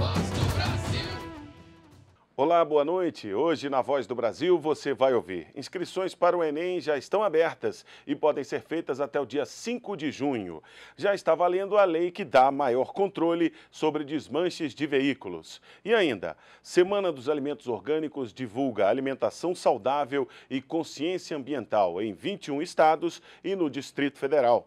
Voz do Brasil. Olá, boa noite. Hoje na Voz do Brasil você vai ouvir. Inscrições para o Enem já estão abertas e podem ser feitas até o dia 5 de junho. Já está valendo a lei que dá maior controle sobre desmanches de veículos. E ainda, Semana dos Alimentos Orgânicos divulga alimentação saudável e consciência ambiental em 21 estados e no Distrito Federal.